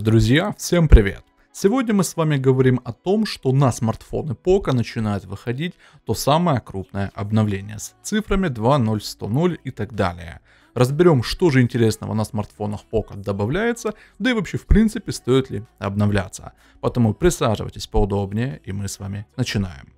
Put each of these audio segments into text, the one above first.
Друзья, всем привет! Сегодня мы с вами говорим о том, что на смартфоны Poco начинает выходить то самое крупное обновление с цифрами 2.0.100 и так далее. Разберем, что же интересного на смартфонах Poco добавляется, да и вообще в принципе стоит ли обновляться. Поэтому присаживайтесь поудобнее и мы с вами начинаем.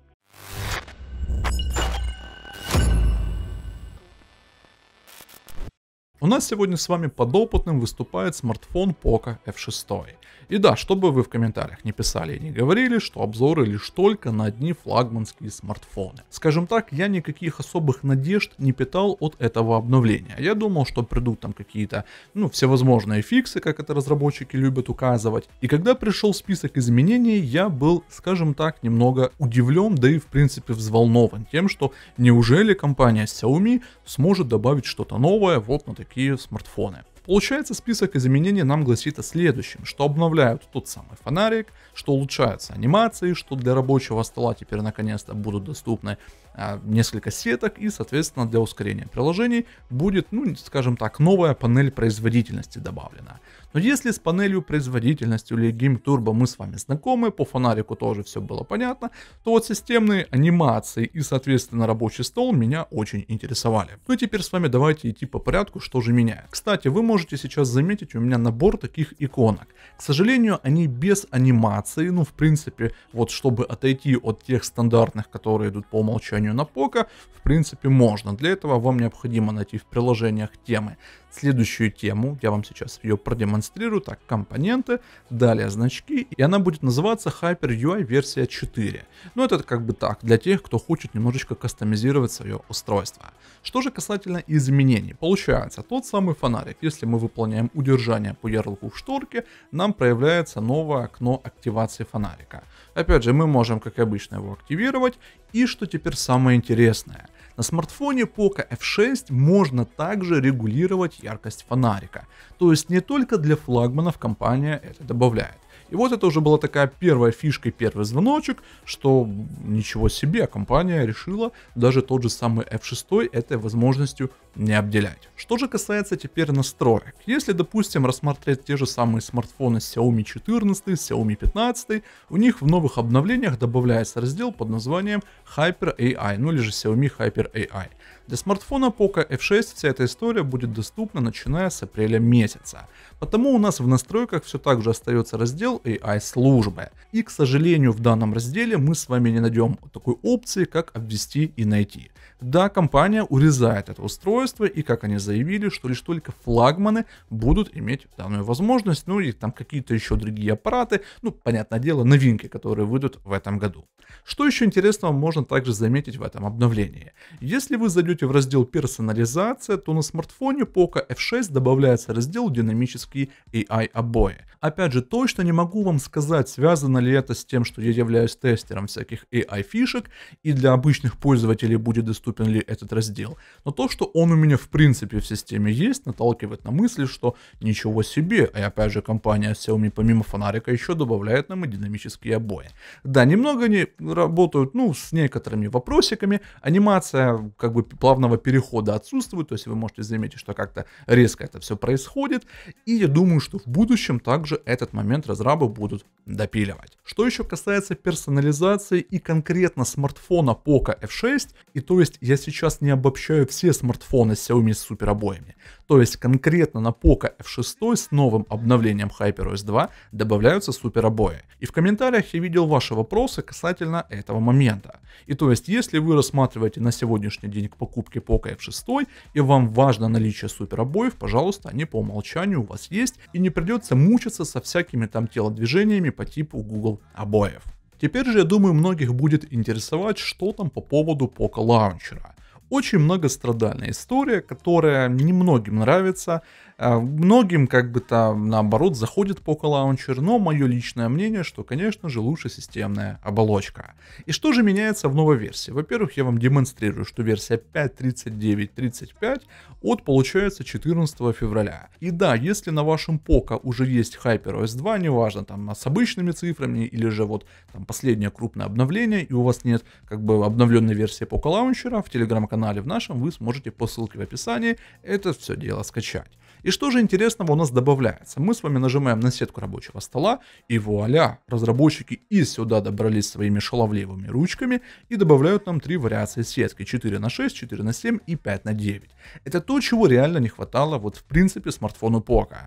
У нас сегодня с вами подопытным выступает смартфон Poco F6. И да, чтобы вы в комментариях не писали и не говорили, что обзоры лишь только на одни флагманские смартфоны. Скажем так, я никаких особых надежд не питал от этого обновления. Я думал, что придут там какие-то, ну, всевозможные фиксы, как это разработчики любят указывать. И когда пришел список изменений, я был, скажем так, немного удивлен, да и в принципе взволнован тем, что неужели компания Xiaomi сможет добавить что-то новое вот на такие такие смартфоны. Получается, список изменений нам гласит о следующем, что обновляют тот самый фонарик, что улучшаются анимации, что для рабочего стола теперь наконец-то будут доступны э, несколько сеток и, соответственно, для ускорения приложений будет, ну, скажем так, новая панель производительности добавлена. Но если с панелью производительности или Game Turbo мы с вами знакомы, по фонарику тоже все было понятно, то вот системные анимации и, соответственно, рабочий стол меня очень интересовали. Ну и теперь с вами давайте идти по порядку, что же меняет. Кстати, вы можете можете сейчас заметить, у меня набор таких иконок. К сожалению, они без анимации, ну, в принципе, вот чтобы отойти от тех стандартных, которые идут по умолчанию на Пока, в принципе, можно. Для этого вам необходимо найти в приложениях темы следующую тему. Я вам сейчас ее продемонстрирую. Так, компоненты, далее значки. И она будет называться Hyper UI версия 4. Ну это как бы так, для тех, кто хочет немножечко кастомизировать свое устройство. Что же касательно изменений. Получается, тот самый фонарик, если мы выполняем удержание по ярлыку в шторке, нам проявляется новое окно активации фонарика. Опять же, мы можем, как обычно, его активировать. И что теперь самое интересное? На смартфоне Poco F6 можно также регулировать яркость фонарика, то есть не только для флагманов компания это добавляет. И вот это уже была такая первая фишка, и первый звоночек, что ничего себе, компания решила даже тот же самый F6 этой возможностью не обделять. Что же касается теперь настроек. Если, допустим, рассмотреть те же самые смартфоны Xiaomi 14, Xiaomi 15, у них в новых обновлениях добавляется раздел под названием Hyper AI, ну или же Xiaomi Hyper AI. Для смартфона Poco F6 вся эта история будет доступна начиная с апреля месяца. Потому у нас в настройках все так же остается раздел Excel AI службы. И, к сожалению, в данном разделе мы с вами не найдем такой опции, как обвести и найти. Да, компания урезает это устройство, и как они заявили, что лишь только флагманы будут иметь данную возможность, ну и там какие-то еще другие аппараты, ну, понятное дело, новинки, которые выйдут в этом году. Что еще интересного можно также заметить в этом обновлении? Если вы зайдете в раздел «Персонализация», то на смартфоне Poco F6 добавляется раздел «Динамические AI-обои». Опять же, точно не могу вам сказать, связано ли это с тем, что я являюсь тестером всяких AI-фишек, и для обычных пользователей будет доступно доступен ли этот раздел. Но то, что он у меня в принципе в системе есть, наталкивает на мысль, что ничего себе, а опять же компания Xiaomi помимо фонарика еще добавляет нам и динамические обои. Да, немного они работают, ну, с некоторыми вопросиками, анимация как бы плавного перехода отсутствует, то есть вы можете заметить, что как-то резко это все происходит, и я думаю, что в будущем также этот момент разрабы будут допиливать. Что еще касается персонализации и конкретно смартфона Poco F6, и то есть есть я сейчас не обобщаю все смартфоны с Xiaomi с супер обоями. То есть конкретно на Poco F6 с новым обновлением HyperOS 2 добавляются супер обои. И в комментариях я видел ваши вопросы касательно этого момента. И то есть если вы рассматриваете на сегодняшний день к покупке Poco F6 и вам важно наличие супер обоев, пожалуйста, они по умолчанию у вас есть и не придется мучиться со всякими там телодвижениями по типу Google обоев. Теперь же, я думаю, многих будет интересовать, что там по поводу пока лаунчера. Очень многострадальная история, которая немногим нравится. А, многим как бы то наоборот заходит Poco Launcher, но мое личное мнение, что, конечно же, лучше системная оболочка. И что же меняется в новой версии? Во-первых, я вам демонстрирую, что версия 5.39.35 от, получается, 14 февраля. И да, если на вашем Пока уже есть HyperOS 2, неважно, там, с обычными цифрами или же вот там последнее крупное обновление, и у вас нет как бы обновленной версии Пока Launcher, в телеграм-канале канале в нашем вы сможете по ссылке в описании это все дело скачать. И что же интересного у нас добавляется? Мы с вами нажимаем на сетку рабочего стола, и вуаля, разработчики и сюда добрались своими шаловливыми ручками и добавляют нам три вариации сетки, 4 на 6, 4 на 7 и 5 на 9. Это то, чего реально не хватало вот в принципе смартфону Poco.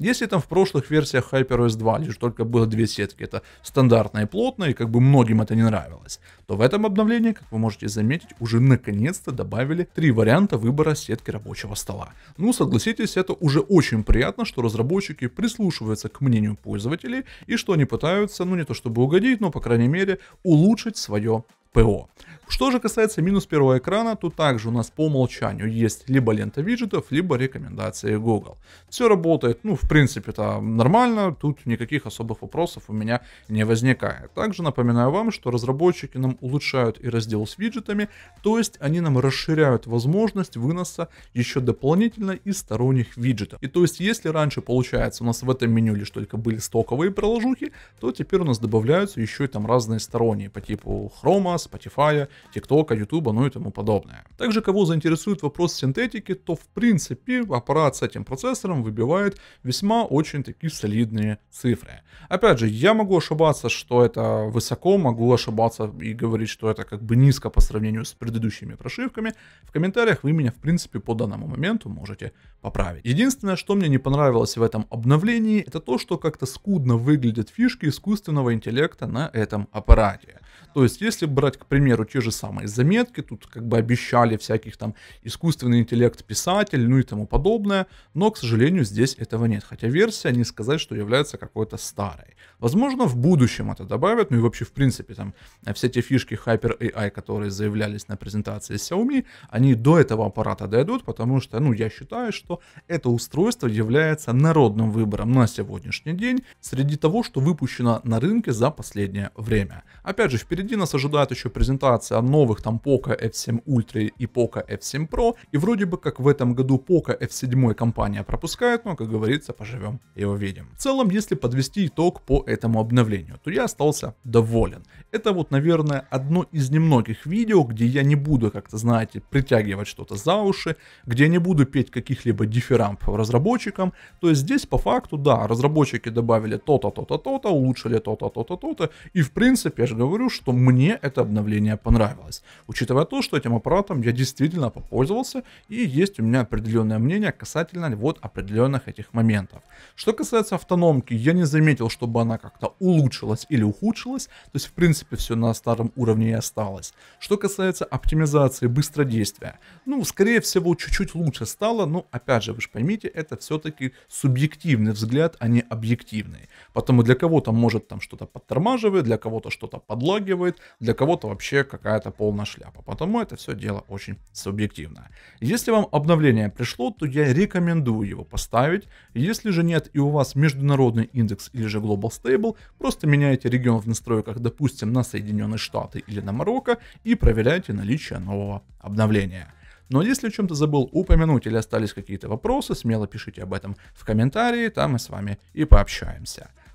Если там в прошлых версиях HyperOS 2 лишь только было две сетки, это стандартная и плотная, и как бы многим это не нравилось, то в этом обновлении, как вы можете заметить, уже наконец-то добавили три варианта выбора сетки рабочего стола. Ну, согласитесь, это уже очень приятно, что разработчики прислушиваются к мнению пользователей и что они пытаются, ну не то чтобы угодить, но по крайней мере улучшить свое ПО. Что же касается минус первого экрана, то также у нас по умолчанию есть либо лента виджетов, либо рекомендации Google. Все работает, ну, в принципе, это нормально, тут никаких особых вопросов у меня не возникает. Также напоминаю вам, что разработчики нам улучшают и раздел с виджетами, то есть они нам расширяют возможность выноса еще дополнительно из сторонних виджетов. И то есть, если раньше, получается, у нас в этом меню лишь только были стоковые приложухи, то теперь у нас добавляются еще и там разные сторонние по типу хрома, Spotify, TikTok, YouTube, ну и тому подобное. Также, кого заинтересует вопрос синтетики, то в принципе аппарат с этим процессором выбивает весьма очень такие солидные цифры. Опять же, я могу ошибаться, что это высоко, могу ошибаться и говорить, что это как бы низко по сравнению с предыдущими прошивками. В комментариях вы меня в принципе по данному моменту можете поправить. Единственное, что мне не понравилось в этом обновлении, это то, что как-то скудно выглядят фишки искусственного интеллекта на этом аппарате. То есть, если брать, к примеру, те же самые заметки, тут как бы обещали всяких там искусственный интеллект, писатель, ну и тому подобное, но, к сожалению, здесь этого нет. Хотя версия, не сказать, что является какой-то старой. Возможно, в будущем это добавят, ну и вообще, в принципе, там э, все те фишки Hyper AI, которые заявлялись на презентации Xiaomi, они до этого аппарата дойдут, потому что, ну, я считаю, что это устройство является народным выбором на сегодняшний день среди того, что выпущено на рынке за последнее время. Опять же, впереди впереди нас ожидает еще презентация новых там Poco F7 Ultra и Poco F7 Pro. И вроде бы как в этом году Poco F7 компания пропускает, но, как говорится, поживем и увидим. В целом, если подвести итог по этому обновлению, то я остался доволен. Это вот, наверное, одно из немногих видео, где я не буду как-то, знаете, притягивать что-то за уши, где я не буду петь каких-либо дифирампов разработчикам. То есть здесь по факту, да, разработчики добавили то-то, то-то, то-то, улучшили то-то, то-то, то-то. И в принципе, я же говорю, что что мне это обновление понравилось. Учитывая то, что этим аппаратом я действительно попользовался и есть у меня определенное мнение касательно вот определенных этих моментов. Что касается автономки, я не заметил, чтобы она как-то улучшилась или ухудшилась, то есть в принципе все на старом уровне и осталось. Что касается оптимизации быстродействия, ну скорее всего чуть-чуть лучше стало, но опять же вы же поймите, это все-таки субъективный взгляд, а не объективный. Потому для кого-то может там что-то подтормаживает, для кого-то что-то подлагивает, впечатливает, для кого-то вообще какая-то полная шляпа. Потому это все дело очень субъективное. Если вам обновление пришло, то я рекомендую его поставить. Если же нет и у вас международный индекс или же Global Stable, просто меняйте регион в настройках, допустим, на Соединенные Штаты или на Марокко и проверяйте наличие нового обновления. Но если о чем-то забыл упомянуть или остались какие-то вопросы, смело пишите об этом в комментарии, там мы с вами и пообщаемся.